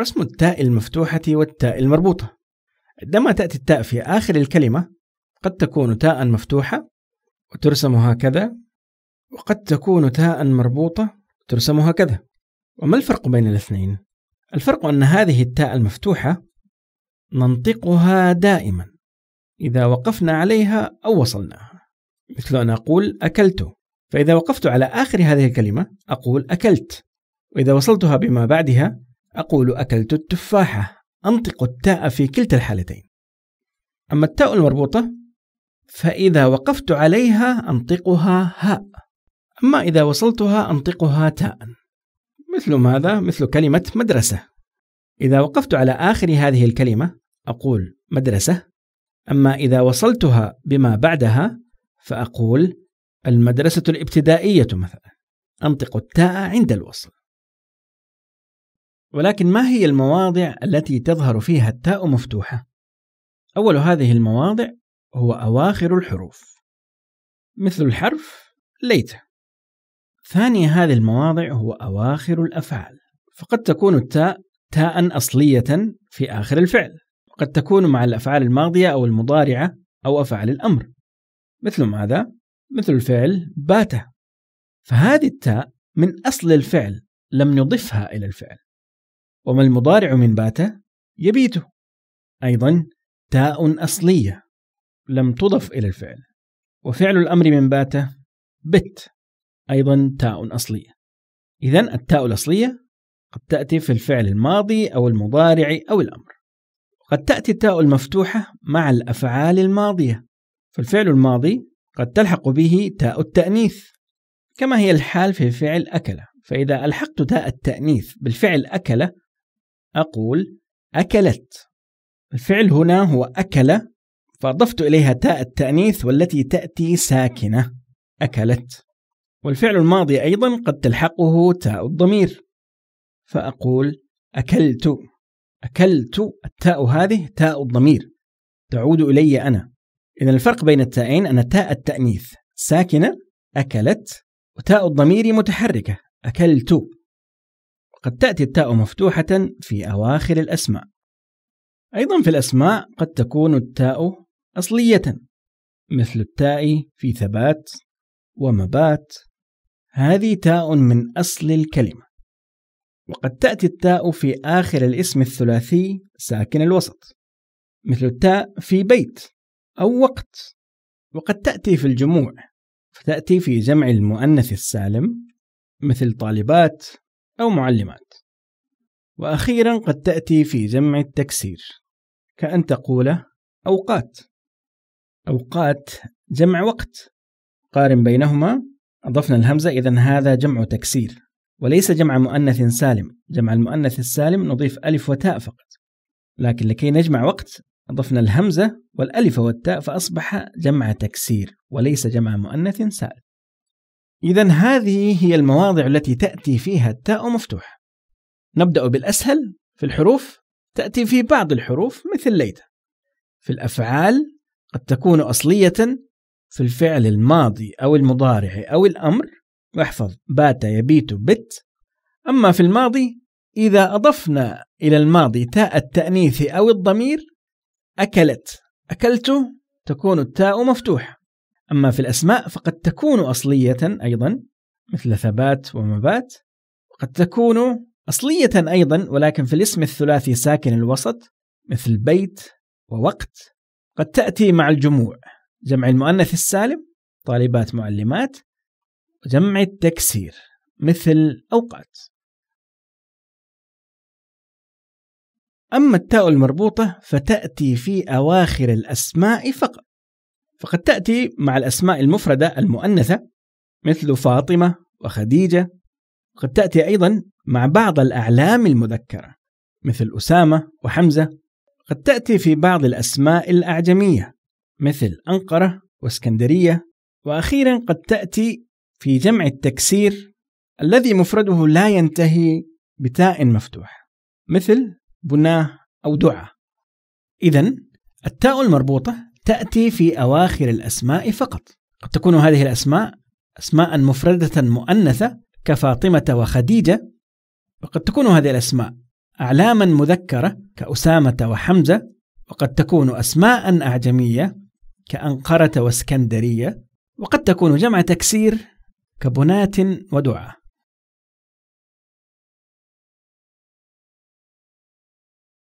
رسم التاء المفتوحة والتاء المربوطة عندما تأتي التاء في آخر الكلمة قد تكون تاء مفتوحة وترسم هكذا وقد تكون تاء مربوطة ترسم هكذا وما الفرق بين الاثنين؟ الفرق أن هذه التاء المفتوحة ننطقها دائما إذا وقفنا عليها أو وصلناها مثل أن أقول أكلت فإذا وقفت على آخر هذه الكلمة أقول أكلت وإذا وصلتها بما بعدها أقول أكلت التفاحة أنطق التاء في كلتا الحالتين أما التاء المربوطة فإذا وقفت عليها أنطقها هاء أما إذا وصلتها أنطقها تاء مثل ماذا؟ مثل كلمة مدرسة إذا وقفت على آخر هذه الكلمة أقول مدرسة أما إذا وصلتها بما بعدها فأقول المدرسة الابتدائية مثلا أنطق التاء عند الوصل ولكن ما هي المواضع التي تظهر فيها التاء مفتوحة؟ أول هذه المواضع هو أواخر الحروف مثل الحرف ليت ثاني هذه المواضع هو أواخر الأفعال فقد تكون التاء تاء أصلية في آخر الفعل وقد تكون مع الأفعال الماضية أو المضارعة أو أفعال الأمر مثل ماذا؟ مثل الفعل بات فهذه التاء من أصل الفعل لم نضفها إلى الفعل وما المضارع من بات يبيت أيضا تاء أصلية لم تضف إلى الفعل وفعل الأمر من بات بت أيضا تاء أصلية إذا التاء الأصلية قد تأتي في الفعل الماضي أو المضارع أو الأمر قد تأتي التاء المفتوحة مع الأفعال الماضية فالفعل الماضي قد تلحق به تاء التأنيث كما هي الحال في فعل أكل فإذا ألحقت تاء التأنيث بالفعل أكل أقول أكلت الفعل هنا هو أكل فأضفت إليها تاء التأنيث والتي تأتي ساكنة أكلت والفعل الماضي أيضا قد تلحقه تاء الضمير فأقول أكلت أكلت التاء هذه تاء الضمير تعود إلي أنا إذا الفرق بين التاءين أن تاء التأنيث ساكنة أكلت وتاء الضمير متحركة أكلت قد تأتي التاء مفتوحة في أواخر الأسماء. أيضا في الأسماء قد تكون التاء أصلية مثل التاء في ثبات ومبات. هذه تاء من أصل الكلمة. وقد تأتي التاء في آخر الاسم الثلاثي ساكن الوسط مثل التاء في بيت أو وقت. وقد تأتي في الجموع فتأتي في جمع المؤنث السالم مثل طالبات أو معلمات وأخيرا قد تأتي في جمع التكسير كأن تقول أوقات أوقات جمع وقت قارن بينهما أضفنا الهمزة إذا هذا جمع تكسير وليس جمع مؤنث سالم جمع المؤنث السالم نضيف ألف وتاء فقط لكن لكي نجمع وقت أضفنا الهمزة والألف والتاء فأصبح جمع تكسير وليس جمع مؤنث سالم إذا هذه هي المواضع التي تأتي فيها التاء مفتوح نبدأ بالأسهل في الحروف تأتي في بعض الحروف مثل ليت في الأفعال قد تكون أصلية في الفعل الماضي أو المضارع أو الأمر واحفظ بات يبيت بت أما في الماضي إذا أضفنا إلى الماضي تاء التأنيث أو الضمير أكلت أكلت تكون التاء مفتوحة أما في الأسماء فقد تكون أصلية أيضا مثل ثبات ومبات وقد تكون أصلية أيضا ولكن في الاسم الثلاثي ساكن الوسط مثل بيت ووقت قد تأتي مع الجموع جمع المؤنث السالم طالبات معلمات وجمع التكسير مثل أوقات أما التاء المربوطة فتأتي في أواخر الأسماء فقط فقد تأتي مع الأسماء المفردة المؤنثة مثل فاطمة وخديجة قد تأتي أيضا مع بعض الأعلام المذكرة مثل أسامة وحمزة قد تأتي في بعض الأسماء الأعجمية مثل أنقرة واسكندرية وأخيرا قد تأتي في جمع التكسير الذي مفرده لا ينتهي بتاء مفتوح مثل بناه أو دعاء إذا التاء المربوطة تأتي في أواخر الأسماء فقط قد تكون هذه الأسماء أسماء مفردة مؤنثة كفاطمة وخديجة وقد تكون هذه الأسماء أعلاما مذكرة كأسامة وحمزة وقد تكون أسماء أعجمية كأنقرة واسكندرية وقد تكون جمع تكسير كبنات ودعاء